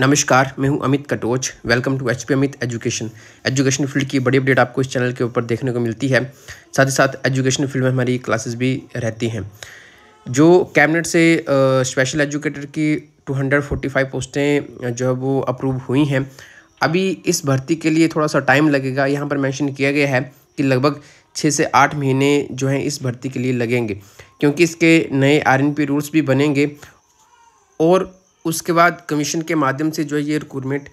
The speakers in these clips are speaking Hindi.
नमस्कार मैं हूं Amit Katoch welcome to H Amit education education field की बड़ी अपडेट आपको इस चैनल के ऊपर देखने को मिलती है साथ ही साथ एजुकेशन फील्ड में हमारी क्लासेस भी रहती हैं जो कैबिनेट से स्पेशल एजुकेटर की 245 पोस्टें जो है वो अप्रूव हुई हैं अभी इस भर्ती के लिए थोड़ा सा टाइम लगेगा यहाँ पर मैंशन किया गया है कि लगभग छः से आठ महीने जो हैं इस भर्ती के लिए लगेंगे क्योंकि इसके नए आर रूल्स भी बनेंगे और उसके बाद कमीशन के माध्यम से जो है ये रिक्रूटमेंट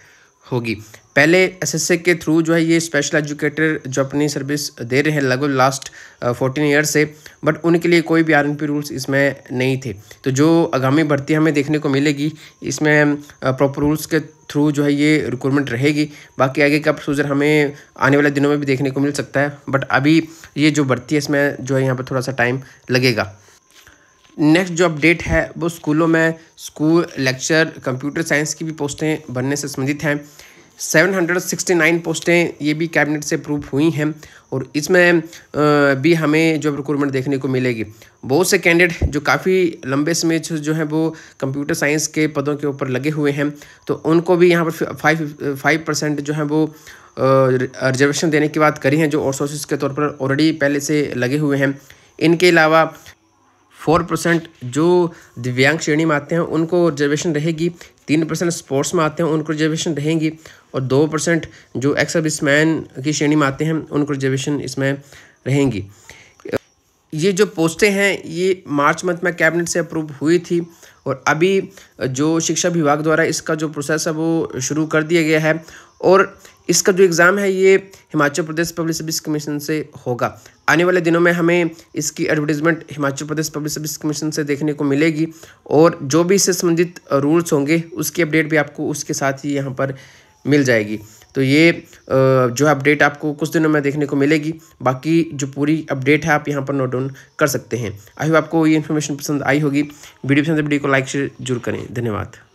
होगी पहले ए के थ्रू जो है ये स्पेशल एजुकेटर जो अपनी सर्विस दे रहे हैं लगभग लास्ट फोर्टीन ईयर्स से बट उनके लिए कोई भी आर रूल्स इसमें नहीं थे तो जो आगामी भर्ती हमें देखने को मिलेगी इसमें प्रॉपर रूल्स के थ्रू जो है ये रिक्रूटमेंट रहेगी बाकी आगे का प्रोसीजर हमें आने वाले दिनों में भी देखने को मिल सकता है बट अभी ये जो भर्ती है इसमें जो है यहाँ पर थोड़ा सा टाइम लगेगा नेक्स्ट जो अपडेट है वो स्कूलों में स्कूल लेक्चर कंप्यूटर साइंस की भी पोस्टें बनने से संबंधित हैं 769 पोस्टें ये भी कैबिनेट से अप्रूव हुई हैं और इसमें भी हमें जो रिक्रूटमेंट देखने को मिलेगी बहुत से कैंडिडेट जो काफ़ी लंबे समय जो हैं वो कंप्यूटर साइंस के पदों के ऊपर लगे हुए हैं तो उनको भी यहाँ पर फाइव फाइव परसेंट जो है वो रिजर्वेशन देने की बात करी है जो और सोर्सेज के तौर पर ऑलरेडी पहले से लगे हुए हैं इनके अलावा फोर परसेंट जो दिव्यांग श्रेणी में आते हैं उनको रिजर्वेशन रहेगी तीन परसेंट स्पोर्ट्स में आते हैं उनको रिजर्वेशन रहेंगी और दो परसेंट जो एक्स सर्विस मैन की श्रेणी में आते हैं उनको रिजर्वेशन इसमें रहेंगी ये जो पोस्टें हैं ये मार्च मंथ में कैबिनेट से अप्रूव हुई थी और अभी जो शिक्षा विभाग द्वारा इसका जो प्रोसेस है वो शुरू कर दिया गया है और इसका जो एग्ज़ाम है ये Himachal Pradesh public service commission से होगा आने वाले दिनों में हमें इसकी advertisement Himachal Pradesh public service commission से देखने को मिलेगी और जो भी इससे संबंधित रूल्स होंगे उसकी अपडेट भी आपको उसके साथ ही यहाँ पर मिल जाएगी तो ये जो अपडेट आपको कुछ दिनों में देखने को मिलेगी बाकी जो पूरी अपडेट है आप यहाँ पर नोट डाउन कर सकते हैं आई होप आपको ये इन्फॉर्मेशन पसंद आई होगी वीडियो पसंद वीडियो को लाइक शेयर जरूर करें धन्यवाद